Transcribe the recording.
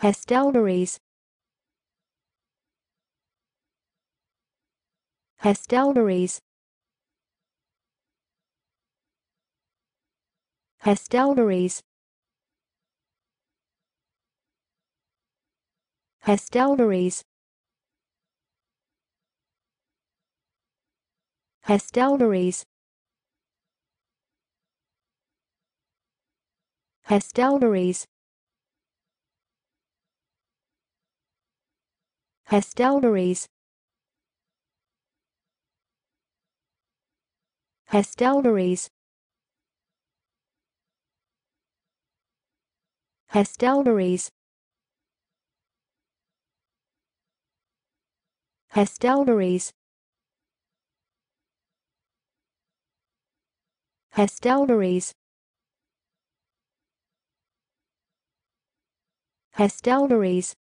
Hostelries Hostelries Hostelries Hostelries Hostelries Hostelries Hostelries Hostelries Hostelries Hostelries Hostelries Hostelries